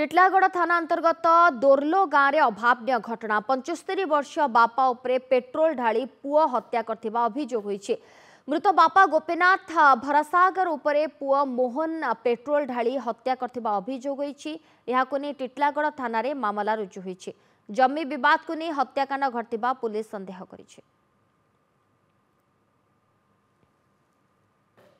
ଟିଟଲାଗଡ଼ ଥାନା ଅନ୍ତର୍ଗତ ଦୋର୍ଲୋ ଗାଁରେ ଅଭାବନୀୟ ଘଟଣା ପଞ୍ଚସ୍ତରୀ ବର୍ଷୀୟ ବାପା ଉପରେ ପେଟ୍ରୋଲ ଢାଳି ପୁଅ ହତ୍ୟା କରିଥିବା ଅଭିଯୋଗ ହୋଇଛି ମୃତ ବାପା ଗୋପୀନାଥ ଭରସାଗର ଉପରେ ପୁଅ ମୋହନ ପେଟ୍ରୋଲ ଢାଳି ହତ୍ୟା କରିଥିବା ଅଭିଯୋଗ ହୋଇଛି ଏହାକୁ ନେଇ ଟିଟଲାଗଡ଼ ଥାନାରେ ମାମଲା ରୁଜୁ ହୋଇଛି ଜମି ବିବାଦକୁ ନେଇ ହତ୍ୟାକାଣ୍ଡ ଘଟିଥିବା ପୁଲିସ୍ ସନ୍ଦେହ କରିଛି